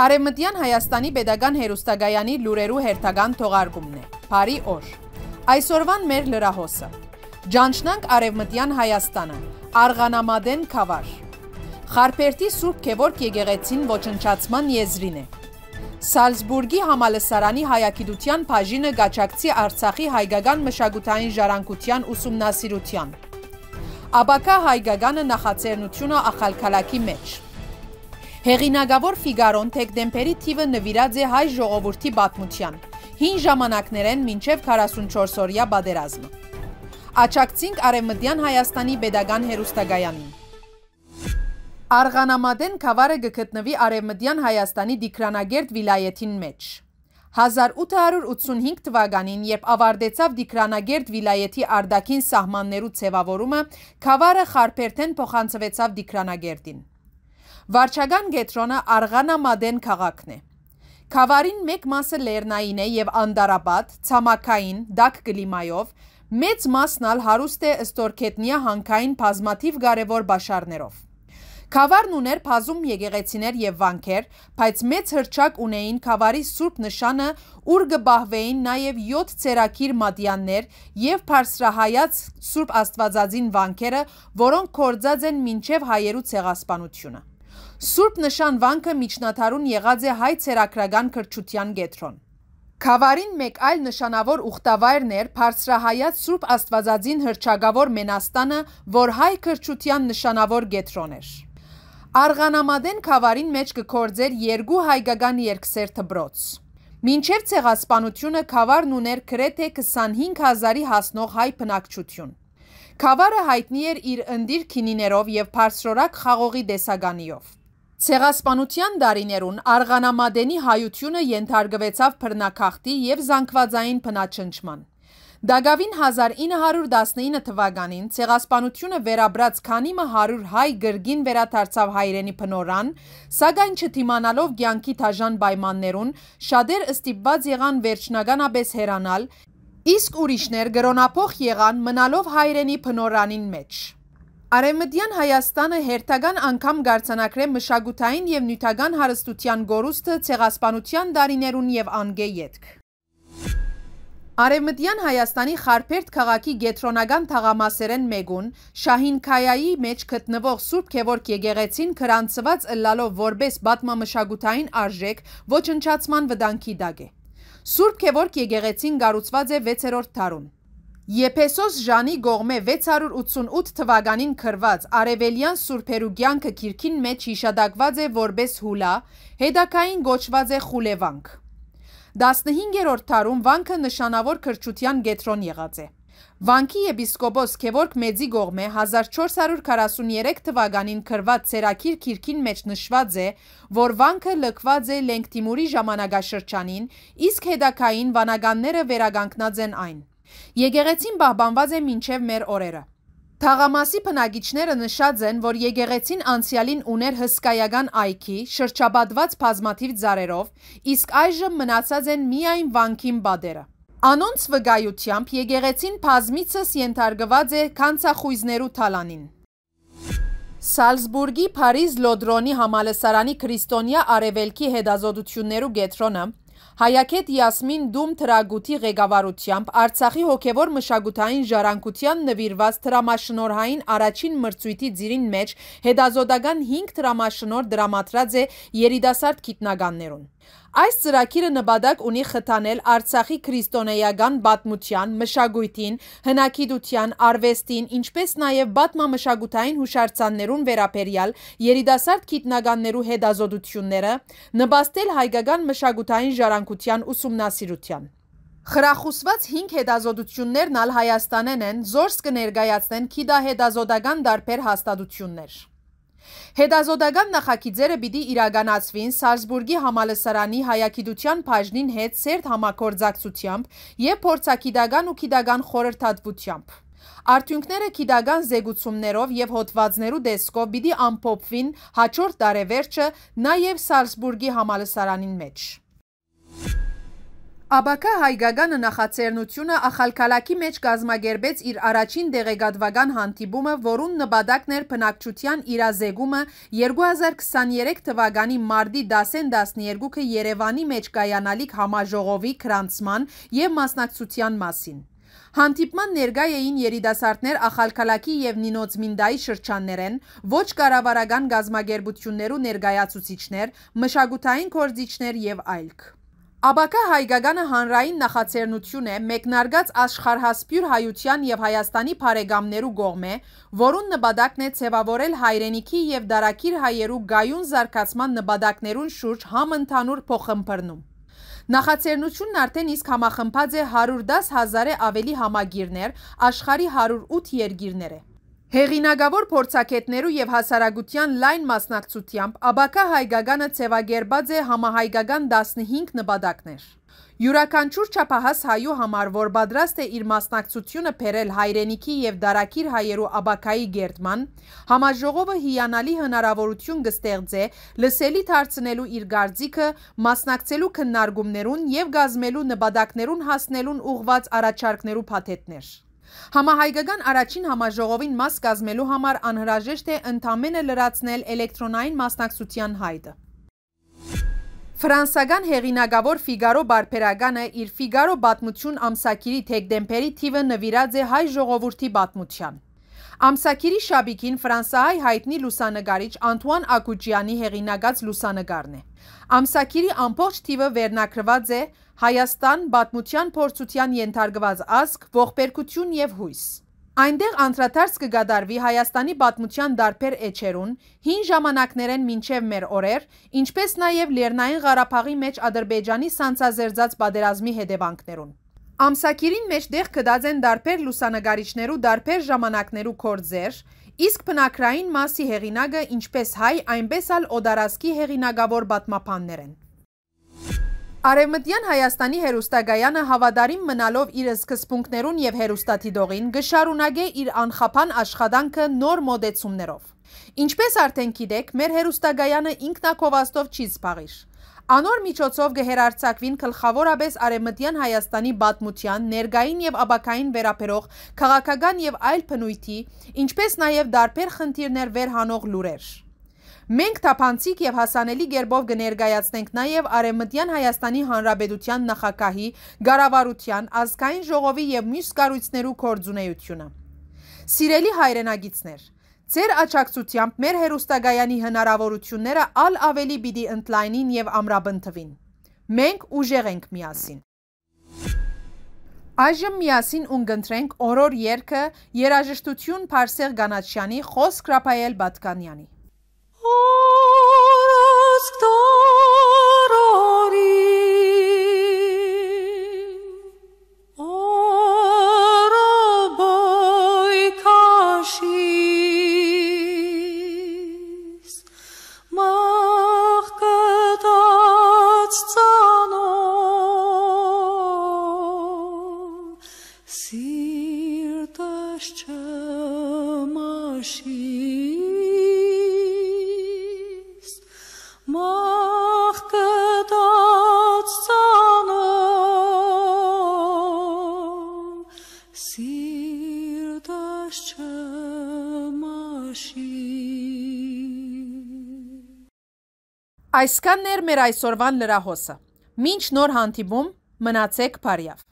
Արևմտյան Հայաստանի Պետական Հերուստագայանի լուրերու հերթական թողարկումն է։ Բարի օր։ Այսօրվան մեր լրահոսը։ Ջանչնանք Արևմտյան Հայաստանը, Արգանամադեն Խավար։ Խարփերտի Սուրբ Գևորգ եկեղեցին ոչնչացման եզրին է։ Սալզբուրգի համալսարանի հայագիտության բաժինը Գաչակցի Արցախի հայկական մշակութային ժառանգության ուսումնասիրության։ Աբակա հայկականը նախաձեռնությունը ախալքալակի մեջ։ Հեղինակավոր Ֆիգարոն թեկդեմպերի թիվը նվիրած է հայ ժողովրդի պատմության։ Հին ժամանակներեն մինչև 44-օրյա բادرազմը։ Աճակցինք Արևմտյան Հայաստանի Պետական հերոստագայանին։ Արգանամադեն Խավարը գտնվի Արևմտյան Հայաստանի Դիկրանագերտ վիլայեթին մեջ։ 1885 թվականին, երբ ավարտեցավ Դիկրանագերտ վիլայեթի արդակին սահմաններու ցևավորումը, Խավարը Խարփերթեն փոխանցվեցավ Դիկրանագերտին։ Վարչագան գետրոնը արգանամադեն կաղաքն է։ Կավարին մեկ մասը լերնային է և անդարաբատ, ծամակային, դակ գլիմայով, մեծ մասնալ հարուստ է ստորքետնյա հանքային պազմաթիվ գարևոր բաշարներով։ Կավարն ուներ պազում եգեղեցիներ և վանքեր, բայց մեծ հրճակ ունեին կավարի սուրպ նշանը, ուր գբահվեին նաև յոտ ծերակիր մատյաններ և պարսրահայաց սուրպ աստվածածին վանքերը, որոնք կործած են մինչև հայերու ծեղասպանությունը։ Սուրբ նշան վանքը միջնաթարուն եղած է հայ ցերակրական քրչության գետրոն։ Խավարին մեկ այլ նշանավոր ուխտավայրն էր Փարսրահայաց Սուրբ Աստվածածին հրճագավոր Մենաստանը, որ հայ քրչության նշանավոր գետրոն էր։ Արգանամադեն խավարին մեջ կկործեր երկու հայկական երկսեր թբրոց։ Մինչև ցեղասպանությունը խավարն ուներ գրեթե 25000-ի հասնող հայ բնակչություն։ Խավարը հայտնի էր իր ընդիր քինիներով եւ բարձրորակ խաղողի դեսագանիով։ Ցեղասպանության դարիներուն Արգանամադենի հայությունը ենթարգվեցավ բռնակախտի եւ զանգվածային փնաչնչման։ Դագավին 1919 թվականին ցեղասպանությունը վերաբրած քանիմը 100 հայ գրգին վերադարձավ հայրենի փնորան, սակայն չթիմանալով ցանկի թաժան պայմաններուն, շատեր ստիպված եղան վերջնականապես հեռանալ, իսկ ուրիշներ գրոնապող եղան մնալով հայրենի փնորանին մեջ։ Արեմդյան Հայաստանը հերթական անգամ գարցանակրե մշագութային և նյութագան հարստության գորուստը ծեղասպանության դարիներուն և անգե ետք։ Արևմտյան Հայաստանի խարպերտ կաղաքի գետրոնական թաղամասերեն մեգուն, շահին կայայի մեջ կտնվող Սուրպ կևորկ եգեղեցին կրանցված լալով որբես բատմամշագութային արժեք ոչ ընչացման վդանքի դագ է։ Սուրպ կևորկ եգեղեցին գարուցված է վեցերորդ թարում։ Եփեսոս Ժանի գողմե 688 թվականին քրված Արևելյան Սուրբերու կյանքը քիրքին մեջ հիշադակված է որպես հուլա, հետակային գոչված է խուլևանք։ 15-րդ տարում վանքը նշանավոր քրչության գետրոն եղած է։ Վանքի եպիսկոպոս Քևորգ Մեծի գողմե 1443 թվականին քրված Ցերակիր քիրքին մեջ նշված է, որ վանքը լքված է Լենգտիմուրի ժամանակաշրջանին, իսկ հետակային վանականները վերագանքնած են այն։ Եկեղեցին պահպանված է մինչև մեր օրերը։ Թաղամասի բնագիչները նշած են, որ եկեղեցին անցյալին ուներ հսկայական այքի, շրջաբադված բազմաթիվ ծարերով, իսկ այժմ մնացած են միայն վանքին բադերը։ Անոնց վգայությամբ եկեղեցին բազմիցս ենթարգված է կանցախույզներու թալանին։ Սալսբուրգի Փարիզ Լոդրոնի համալսարանի քրիստոնյա արևելքի հետազոտություններու գետրոնը Հայակետ Յասմին Դում թրագութի ղեկավարությամբ Արցախի հոգևոր մշակութային ժառանգության նվիրված թրամաշնորհային առաջին մրցույթի ծիրին մեջ հետազոտական 5 թրամաշնոր դրամատրած է երիտասարդ գիտնականներուն։ Այս ծրագիրը նպատակ ունի խթանել Արցախի քրիստոնեական պատմության, մշակույթին, հնագիտության, արվեստին, ինչպես նաև պատմամշակութային հուշարձաններուն վերաբերյալ երիտասարդ գիտնականներու հետազոտությունները, նպաստել հայկական մշակութային ժառանգության ուսումնասիրության։ Խրախուսված 5 հետազոտություններն ալ Հայաստանեն են, զորս կներկայացնեն քիդահետազոտական դարբեր հաստատություններ։ Հետազոտական նախագիծերը պիտի իրականացվին Սարսբուրգի համալսարանի հայագիտության բաժնին հետ սերտ համագործակցությամբ եւ փորձագիտական ու քիդական խորհրդատվությամբ։ Արդյունքները քիդական զեկուցումներով եւ հոդվածներու դեսկով պիտի ամփոփվին հաջորդ տարեվերջը նաեւ Սարսբուրգի համալսարանին մեջ։ Աբակա հայգագանը նախացերնությունը ախալքալակի մեջ կազմագերբեց իր առաջին դեղեգատվական հանդիբումը, որուն նպատակն էր պնակչության իրազեգումը 2023 թվագանի մարդի դասեն 12-ը երևանի մեջ կայանալիք համաժողովի կրանցման և մասնակցության մասին։ Հանդիպման ներգա էին երիտասարդներ ախալքալակի և նինոց մինդայի շրջաններեն, ոչ կարավարագան գազմագերբություններու ներգայացուցիչներ, մշագութային կործիչներ և այլք։ Աբակա հայգագանը հանրային նախացերնություն է մեկնարգած աշխարհասպյուր հայության և Հայաստանի պարեգամներու գողմ է, որուն նբադակն է ծևավորել հայրենիքի և դարակիր հայերու գայուն զարկացման նբադակներուն շուրջ համընդանուր փոխմպրնում։ Նախացերնությունն արդեն իսկ համախմբած է 110 հազար է ավելի համագիրներ, աշխարի 108 երգիրներ է։ Հեղինակավոր փորձակետներու եւ հասարակության լայն մասնակցությամբ Աբակա հայգականը ցևագերբած է համահայգական 15 նպատակներ։ Յուրաքանչյուր չափահաս հայու համար, որ պատրաստ է իր մասնակցությունը բերել հայրենիքի եւ դարակիր հայերու աբակայի գերդման, համաժողովը հիանալի հնարավորություն կստեղծե լսելի դարձնելու իր գործիքը, մասնակցելու քննարկումներուն եւ գազմելու նպատակներուն հասնելուն ուղված առաջարկներու փաթեթներ։ Համահայկական առաջին համաժողովին մաս կազմելու համար անհրաժեշտ է ընդամենը լրացնել էլեկտրոնային մասնակցության հայտը։ Ֆրանսական հեղինակավոր Ֆիգարո բարբերականը իր Ֆիգարո պատմություն ամսակիրի թեկդեմպերի թիվը նվիրած է հայ ժողովրդի պատմության։ Ամսակիրի շաբիկին ֆրանսահայ հայտնի լուսանգարիչ Անտուան Ակուջյանի հեղինակած լուսանգարն է։ Ամսակիրի ամբողջ թիվը վերնակրված է Հայաստան պատմության փորձության ենթարկված ազգ, ողբերգություն եւ հույս։ Այնտեղ անդրադարձ կգադարվի Հայաստանի պատմության դարբեր էջերուն, հին ժամանակներեն մինչև մեր օրեր, ինչպես նաև Լեռնային Ղարաբաղի մեջ Ադրբեջանի սանցազերծած պատերազմի հետևանքներուն։ Ամսակիրին մեջ դեղ կդածեն դարպեր լուսանգարիչներու դարպեր ժամանակներու կործեր, իսկ պնակրային մասի հեղինակը ինչպես հայ, այնպես ալ ոդարասկի հեղինակավոր բատմապաններ են։ Արևմտյան Հայաստանի հերուստագայանը հավադարին մնալով իր սկսպունքներուն և հերուստաթիդողին գշարունագ է իր անխապան աշխատանքը նոր մոդեցումներով։ Ինչպես արդեն գիտեք, մեր հերուստագայանը ինքնակովաստով չի զբաղիր։ Անոր միջոցով գհերարցակվին գլխավորապես Արևմտյան Հայաստանի պատմության, ներգային եւ աբակային վերաբերող քաղաքական եւ այլ բնույթի, ինչպես նաեւ դարբեր խնդիրներ վերհանող լուրեր։ Մենք թափանցիկ եւ հասանելի ģերբով կներկայացնենք նաեւ Արևմտյան Հայաստանի Հանրապետության նախագահի, Գարավարության, ազգային ժողովի եւ մյուս կառույցներու կորձունեությունը։ Սիրելի հայրենագիցներ, Ձեր աճակցությամբ մեր հերուստագայանի հնարավորությունները ալ ավելի բիդի ընտլայնին և ամրաբնթվին։ Մենք ուժեղ ենք միասին։ Այժմ միասին ունգընտրենք օրոր երկը երաժշտություն Փարսեղ Գանաչյանի խոսք Ռապայել Բատկանյանի։ Օրոս դորորի Սիրտս չմաշիս մախկտած ցանով Սիրտս չմաշիս Այսքանն էր մեր այսօրվան լրահոսը։ Մինչ նոր հանդիպում մնացեք բարիավ։